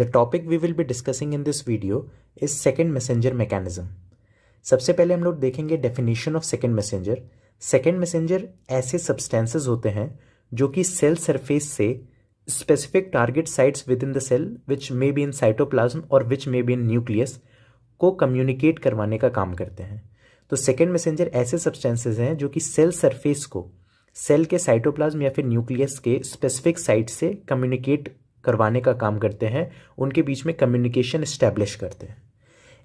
The topic we will be discussing in this video is second messenger mechanism. सबसे पहले हम लोग देखेंगे definition of second messenger second messenger ऐसे substances होते हैं जो कि सेल सरफेस से specific target sites within the cell which may be in cytoplasm और which may be in nucleus को कम्युनिकेट करवाने का काम करते हैं तो सेकेंड मैसेंजर ऐसे सब्सटेंसेज हैं जो कि सेल सरफेस को सेल के साइटोप्लाज्म या फिर न्यूक्लियस के स्पेसिफिक साइट से कम्युनिकेट करवाने का काम करते हैं उनके बीच में कम्युनिकेशन इस्टेब्लिश करते हैं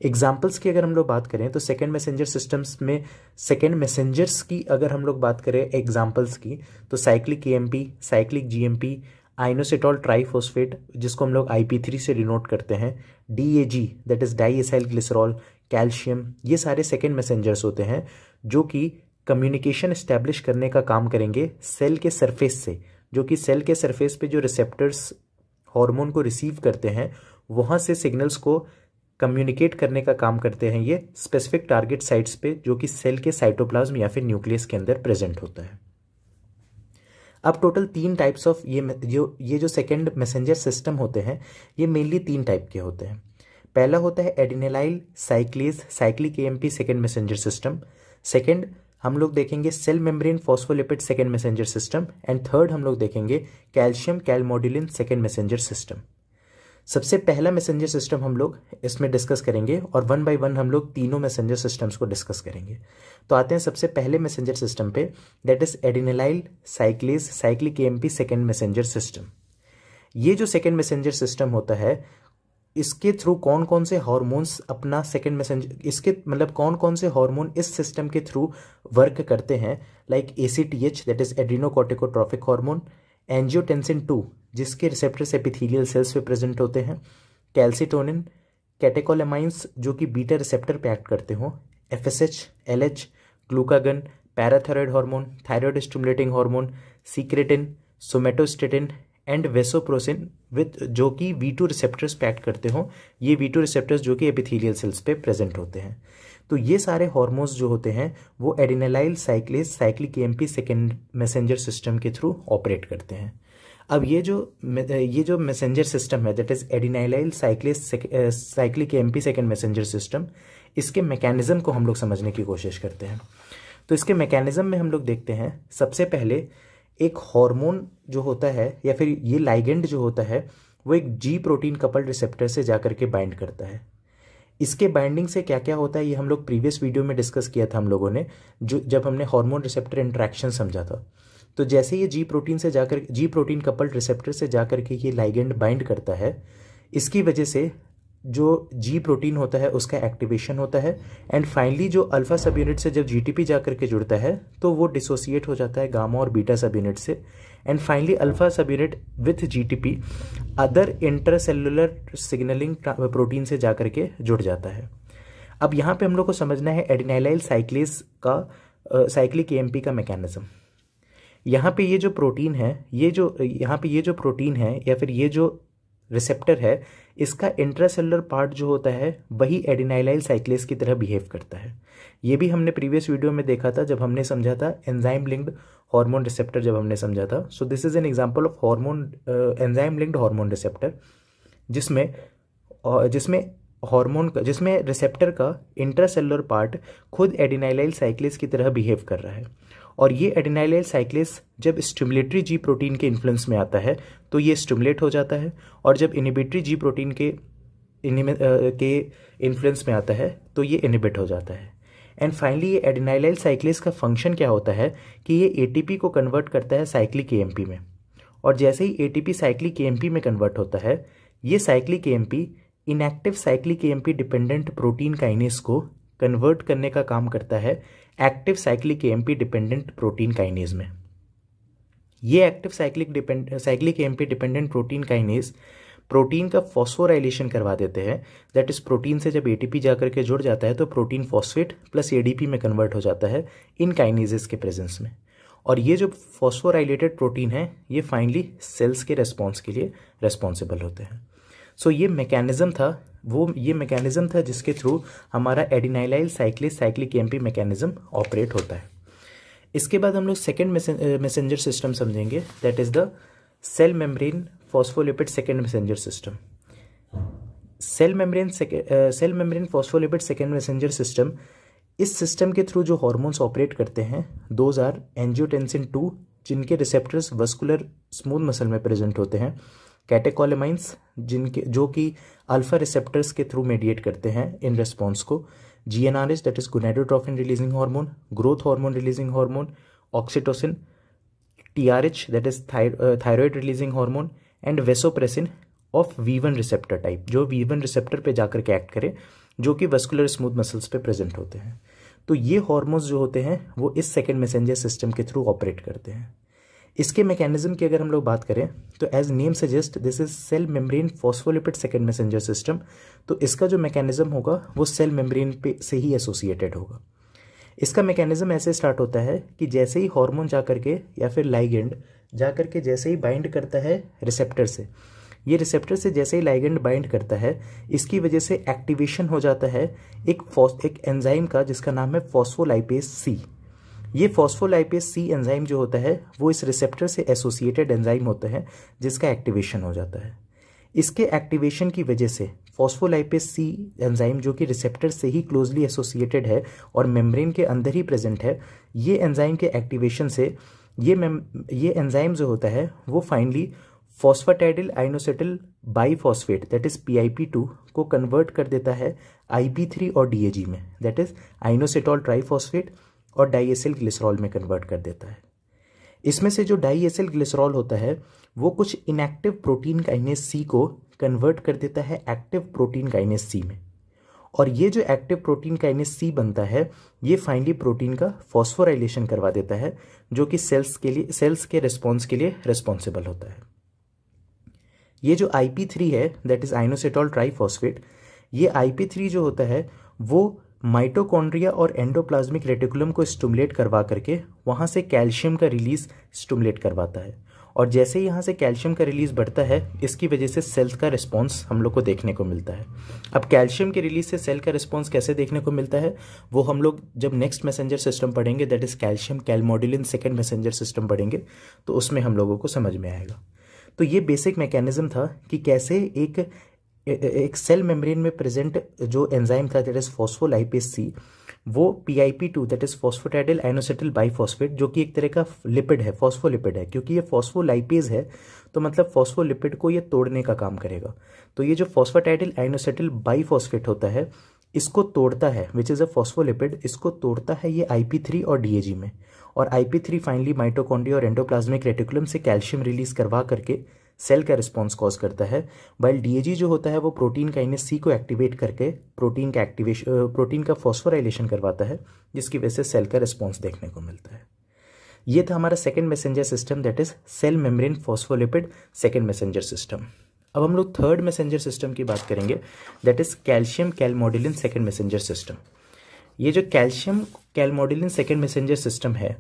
एग्जाम्पल्स की अगर हम लोग बात करें तो सेकेंड मैसेंजर सिस्टम्स में सेकेंड मैसेंजर्स की अगर हम लोग बात करें एग्जाम्पल्स की तो cyclic A cyclic G inositol triphosphate जिसको हम लोग आई पी थ्री से डिनोट करते हैं D A G that is डाईएसाइल ग्लिसरॉल कैल्शियम ये सारे सेकेंड मैसेंजर्स होते हैं जो कि कम्युनिकेशन इस्टेब्लिश करने का काम करेंगे सेल के सरफेस से जो कि सेल के सरफेस पे जो रिसेप्टर्स हार्मोन को रिसीव करते हैं वहाँ से सिग्नल्स को कम्युनिकेट करने का काम करते हैं ये स्पेसिफिक टारगेट साइट्स पे जो कि सेल के साइटोप्लाज्म या फिर न्यूक्लियस के अंदर प्रेजेंट होता है अब टोटल तीन टाइप्स ऑफ ये जो ये जो सेकेंड मैसेंजर सिस्टम होते हैं ये मेनली तीन टाइप के होते हैं पहला होता है adenylyl cyclase cyclic M P second messenger system second हम लोग देखेंगे cell membrane phospholipid second messenger system and third हम लोग देखेंगे calcium calmodulin second messenger system सबसे पहला मैसेंजर सिस्टम हम लोग इसमें डिस्कस करेंगे और वन बाय वन हम लोग तीनों मैसेंजर सिस्टम्स को डिस्कस करेंगे तो आते हैं सबसे पहले मैसेंजर सिस्टम पे that is adenylyl cyclase cyclic M second messenger system ये जो सेकेंड मैसेंजर सिस्टम होता है इसके थ्रू कौन कौन से हॉर्मोन्स अपना सेकेंड मैसेज इसके मतलब कौन कौन से हार्मोन इस सिस्टम के थ्रू वर्क करते हैं like A C T H that is adrenocorticotrophic hormone angiotensin two जिसके रिसेप्टर्स एपिथीलियल सेल्स पे प्रेजेंट होते हैं कैल्सिटोनिन कैटेकोलेमाइंस जो कि बीटा रिसेप्टर पे एक्ट करते हों F S H L H glucagon parathyroid hormone thyroid stimulating hormone secretin somatostatin and vasopressin with जो कि वी टू रिसेप्टर्स पैक्ट करते हो ये वी टू रिसेप्टर्स जो कि एपिथेलियल सेल्स पे प्रेजेंट होते हैं तो ये सारे हॉर्मोन्स जो होते हैं वो adenylyl cyclase cyclic P second messenger system के थ्रू ऑपरेट करते हैं अब ये जो ये जो मैसेंजर सिस्टम है that is adenylyl cyclase cyclic P second messenger system इसके मैकेनिज्म को हम लोग समझने की कोशिश करते हैं तो इसके मैकेनिज्म में हम लोग देखते हैं सबसे पहले एक हार्मोन जो होता है या फिर ये लाइगेंड जो होता है वो एक जी प्रोटीन कपल रिसेप्टर से जा के बाइंड करता है इसके बाइंडिंग से क्या क्या होता है ये हम लोग प्रीवियस वीडियो में डिस्कस किया था हम लोगों ने जो जब हमने हार्मोन रिसेप्टर इंट्रैक्शन समझा था तो जैसे ये जी प्रोटीन से जाकर जी प्रोटीन कपल रिसेप्टर से जाकर के ये लाइगेंड बाइंड करता है इसकी वजह से जो जी प्रोटीन होता है उसका एक्टिवेशन होता है एंड फाइनली जो अल्फ़ा सब यूनिट से जब जीटीपी जा के जुड़ता है तो वो डिसोसिएट हो जाता है गामा और बीटा सब यूनिट से and finally alpha subunit with GTP other intercellular signalling protein से जा के जुड़ जाता है अब यहाँ पे हम लोग को समझना है एडिनाइलाइल साइक्लिस का साइक्लिक ए का मैकेनिज्म यहाँ पे ये जो प्रोटीन है ये जो यहाँ पे ये जो प्रोटीन है या फिर ये जो रिसेप्टर है इसका इंट्रासेलुलर पार्ट जो होता है वही एडिनाइलाइल साइक्लेस की तरह बिहेव करता है ये भी हमने प्रीवियस वीडियो में देखा था जब हमने समझा था एंजाइम लिंक्ड हार्मोन रिसेप्टर जब हमने समझा था so this is an example of hormone enzyme linked hormone receptor जिसमें uh, जिसमें हार्मोन का जिसमें रिसेप्टर का इंट्रासेलुलर पार्ट खुद एडिनाइलाइल साइक्लेस की तरह बिहेव कर रहा है और ये एडेनाइल साइक्लिस जब स्टिमुलेटरी जी प्रोटीन के इन्फ्लुएंस में आता है तो ये स्टिमुलेट हो जाता है और जब इनिबिटरी जी प्रोटीन के के इन्फ्लुएंस में आता है तो ये इनिबिट हो जाता है एंड फाइनली ये एडेनाइलाइल साइक्लिस का फंक्शन क्या होता है कि ये ए को कन्वर्ट करता है साइक्लिक ए में और जैसे ही ए साइक्लिक ए में कन्वर्ट होता है ये cyclic A inactive cyclic AMP dependent protein kinase को कन्वर्ट करने का काम करता है active cyclic AMP dependent protein kinase में ये active cyclic depend cyclic AMP dependent protein kinase protein का फॉस्फोराइलेशन करवा देते हैं दैट इस प्रोटीन से जब एटीपी जाकर के जुड़ जाता है तो प्रोटीन फॉस्फेट प्लस एडीपी में कन्वर्ट हो जाता है इन काइनेजेस के प्रेजेंस में और ये जो फॉस्फोराइलेटेड प्रोटीन है ये फाइनली सेल्स के रेस्पॉन्स के लिए रेस्पॉन्सिबल होते हैं सो ये मैकेनिज्म था वो ये मैकेनिज्म था जिसके थ्रू हमारा adenylyl cyclase cyclic MP mechanism operate होता है इसके बाद हम लोग सेकेंड मैसेंजर सिस्टम समझेंगे that is the cell membrane phospholipid second messenger system cell membrane cell membrane phospholipid second messenger system इस सिस्टम के थ्रू जो हॉर्मोन्स ऑपरेट करते हैं दोज आर एंजियोटेंसिन टू जिनके रिसेप्टर्स वस्कुलर स्मूथ मसल में present होते हैं कैटेकोलेमाइंस जिनके जो कि अल्फा रिसेप्टर्स के थ्रू मेडिएट करते हैं इन रिस्पॉन्स को G N R S that is gonadotrophin releasing hormone growth hormone releasing hormone oxytocin T R H that is thyroid releasing hormone and vasopressin of V one receptor type जो V one receptor पर जाकर के act करें जो कि vascular smooth muscles पर present होते हैं तो ये हॉर्मोन्स जो होते हैं वो इस सेकेंड मैसेंजर सिस्टम के थ्रू ऑपरेट करते हैं इसके मैकेनिज्म की अगर हम लोग बात करें तो as name suggest this is cell membrane phospholipid second messenger system तो इसका जो मैकेनिज्म होगा वो सेल मेम्ब्रेन पे से ही एसोसिएटेड होगा इसका मैकेनिज्म ऐसे स्टार्ट होता है कि जैसे ही हार्मोन जा करके या फिर लाइगेंड जा करके जैसे ही बाइंड करता है रिसेप्टर से ये रिसेप्टर से जैसे ही लाइगेंड बाइंड करता है इसकी वजह से एक्टिवेशन हो जाता है एक फॉस एक एंजाइम का जिसका नाम है फॉस्फोलाइपेस सी ये फॉस्फोलाइपेज सी एंजाइम जो होता है वो इस रिसेप्टर से एसोसिएटेड एंजाइम होता है जिसका एक्टिवेशन हो जाता है इसके एक्टिवेशन की वजह से फॉस्फोलाइपेज सी एंजाइम जो कि रिसेप्टर से ही क्लोजली एसोसिएटेड है और मेम्ब्रेन के अंदर ही प्रेजेंट है ये एंजाइम के एक्टिवेशन से ये मेम ये एंजाइम जो होता है वो finally phosphatidyl inositol biphosphate that is P two को कन्वर्ट कर देता है आई थ्री और डी में दैट इज़ आइनोसेटॉल ट्राईफॉस्फेट और डाइएसिल ग्लिसरॉल में कन्वर्ट कर देता है इसमें से जो डाइएसिल ग्लिसरॉल होता है वो कुछ इनएक्टिव प्रोटीन काइनेस सी को कन्वर्ट कर देता है एक्टिव प्रोटीन काइनेस सी में और ये जो एक्टिव प्रोटीन काइनेस सी बनता है ये फाइनली प्रोटीन का फॉस्फोराइलेशन करवा देता है जो कि सेल्स के लिए सेल्स के रिस्पॉन्स के लिए रिस्पॉन्सिबल होता है ये जो आई थ्री है दैट इज़ आइनोसेटॉल ट्राईफॉस्फेट ये आई थ्री जो होता है वो माइटोकॉन्ड्रिया और एंडोप्लाज्मिक रेटिकुलम को स्टूमुलेट करवा करके वहाँ से कैल्शियम का रिलीज स्टूमुलेट करवाता है और जैसे ही यहाँ से कैल्शियम का रिलीज बढ़ता है इसकी वजह से सेल्स का रिस्पॉन्स हम लोग को देखने को मिलता है अब कैल्शियम के रिलीज से सेल का रिस्पॉन्स कैसे देखने को मिलता है वो हम लोग जब नेक्स्ट मैसेंजर सिस्टम पढ़ेंगे that is calcium calmodulin second messenger system पढ़ेंगे तो उसमें हम लोगों को समझ में आएगा तो ये बेसिक मैकेनिज़्म था कि कैसे एक एक सेल मेम्ब्रेन में प्रेजेंट जो एंजाइम था दैट इज फॉस्फोलाइपेज सी वो P I P two that is phosphatidyl inositol biphosphate जो कि एक तरह का लिपिड है फॉस्फोलिपिड है क्योंकि ये फॉस्फोलाइपेज है तो मतलब फॉस्फोलिपिड को ये तोड़ने का काम करेगा तो ये जो फॉस्फोटाइडल एनोसेटल बाईफॉस्फेट होता है इसको तोड़ता है विच इज़ अ फॉस्फोलिपिड इसको तोड़ता है ये आई पी थ्री और डी ए जी में और I P three finally mitochondria और एंडोप्लाज्मिक रेटिकुलम से कैल्शियम रिलीज करवा करके सेल का रिस्पॉन्स कॉज करता है वाइल डीएजी जो होता है वो प्रोटीन काइनेस सी को एक्टिवेट करके प्रोटीन का एक्टिवेशन प्रोटीन का फॉस्फोराइलेशन करवाता है जिसकी वजह से सेल का रिस्पॉन्स देखने को मिलता है ये था हमारा second messenger system that is cell membrane phospholipid second messenger system अब हम लोग थर्ड मैसेंजर सिस्टम की बात करेंगे that is calcium calmodulin second messenger system ये जो calcium calmodulin second messenger system है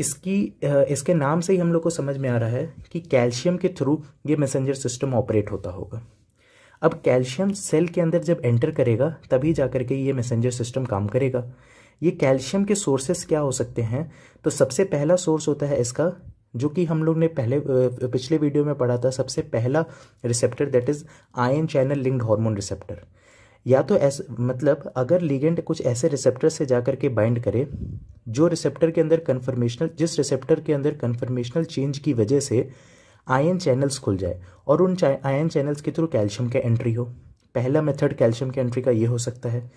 इसकी इसके नाम से ही हम लोग को समझ में आ रहा है कि कैल्शियम के थ्रू ये मैसेंजर सिस्टम ऑपरेट होता होगा अब कैल्शियम सेल के अंदर जब एंटर करेगा तभी जा करके ये मैसेंजर सिस्टम काम करेगा ये कैल्शियम के सोर्सेस क्या हो सकते हैं तो सबसे पहला सोर्स होता है इसका जो कि हम लोग ने पहले पिछले वीडियो में पढ़ा था सबसे पहला receptor that is ion channel linked hormone receptor या तो ऐसे मतलब अगर लीगेंड कुछ ऐसे रिसेप्टर से जा के बाइंड करे जो रिसेप्टर के अंदर कन्फर्मेशनल जिस रिसेप्टर के अंदर कन्फर्मेशनल चेंज की वजह से आयन चैनल्स खुल जाए और उन आयन चैनल्स के थ्रू कैल्शियम का एंट्री हो पहला मेथड कैल्शियम की एंट्री का ये हो सकता है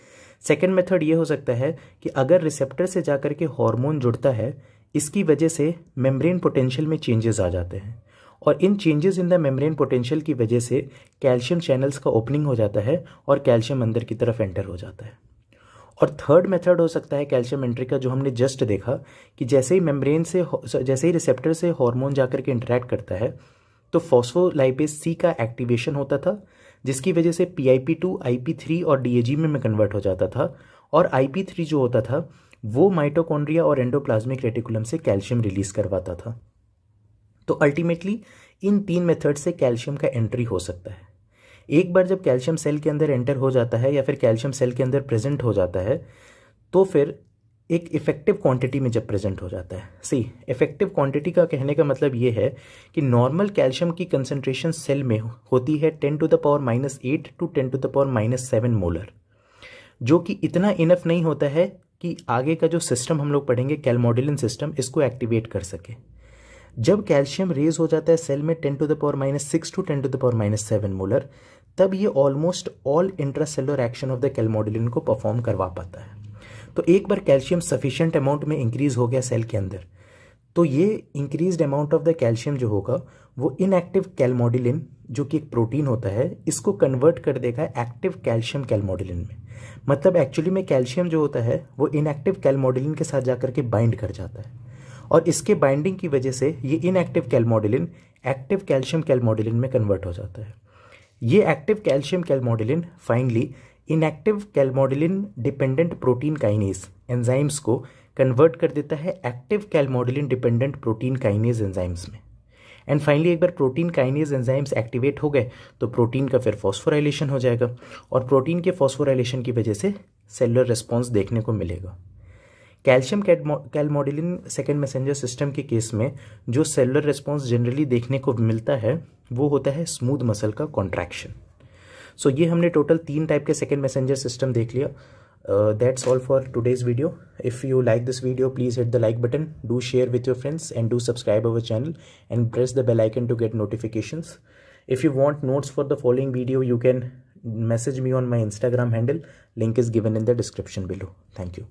सेकेंड मेथड ये हो सकता है कि अगर रिसेप्टर से जा कर के हॉर्मोन जुड़ता है इसकी वजह से मेम्ब्रेन पोटेंशियल में चेंजेस आ जाते हैं और इन changes in the membrane potential की वजह से कैल्शियम चैनल्स का ओपनिंग हो जाता है और कैल्शियम अंदर की तरफ एंटर हो जाता है और थर्ड मेथड हो सकता है कैल्शियम एंट्री का जो हमने जस्ट देखा कि जैसे ही मेम्ब्रेन से जैसे ही रिसेप्टर से हार्मोन जाकर के इंटरेक्ट करता है तो फॉस्फोलाइपेज सी का एक्टिवेशन होता था जिसकी वजह से P I P two I P three और डी ए जी में कन्वर्ट हो जाता था और आई पी थ्री जो होता था वो माइटोकॉन्ड्रिया और एंडोप्लाज्मिक रेटिकुलम से कैल्शियम रिलीज करवाता था तो अल्टीमेटली इन तीन मेथड से कैल्शियम का एंट्री हो सकता है एक बार जब कैल्शियम सेल के अंदर एंटर हो जाता है या फिर कैल्शियम सेल के अंदर प्रेजेंट हो जाता है तो फिर एक इफ़ेक्टिव क्वांटिटी में जब प्रेजेंट हो जाता है सी इफ़ेक्टिव क्वांटिटी का कहने का मतलब यह है कि नॉर्मल कैल्शियम की कंसंट्रेशन सेल में होती है ten to the power minus eight to ten to the power minus seven molar जो कि इतना इनफ नहीं होता है कि आगे का जो सिस्टम हम लोग पढ़ेंगे कैलमोडिलिन सिस्टम इसको एक्टिवेट कर सके जब कैल्शियम रेज हो जाता है सेल में ten to the power minus six to ten to the power minus seven molar तब ये almost all intracellular action of the calmodulin को परफॉर्म करवा पाता है तो एक बार कैल्शियम सफिशियंट अमाउंट में इंक्रीज हो गया सेल के अंदर तो ये increase amount of the calcium जो होगा वो इनएक्टिव कैलमोडिलिन जो कि एक प्रोटीन होता है इसको कन्वर्ट कर देगा एक्टिव कैल्शियम कैलमोडिलिन में मतलब एक्चुअली में कैल्शियम जो होता है वो इनएक्टिव कैलमोडिलिन के साथ जा के बाइंड कर जाता है और इसके बाइंडिंग की वजह से ये inactive calmodulin active calcium calmodulin में कन्वर्ट हो जाता है ये active calcium calmodulin finally inactive calmodulin dependent protein kinase enzymes को कन्वर्ट कर देता है active calmodulin dependent protein kinase enzymes में एंड फाइनली एक बार प्रोटीन काइनेज एंजाइम्स एक्टिवेट हो गए तो प्रोटीन का फिर फॉस्फोराइलेशन हो जाएगा और प्रोटीन के फॉस्फोराइलेशन की वजह से सेलुलर रिस्पॉन्स देखने को मिलेगा calcium calmodulin second messenger system के केस में जो सेलुलर रिस्पॉन्स जनरली देखने को मिलता है वो होता है स्मूथ मसल का कॉन्ट्रैक्शन सो ये हमने टोटल तीन टाइप के सेकेंड मैसेंजर सिस्टम देख लिया that's all for today's video if you like this video please hit the like button do share with your friends and do subscribe our channel and press the bell icon to get notification if you want notes for the following video you can message me on my Instagram handle link is given in the description below thank you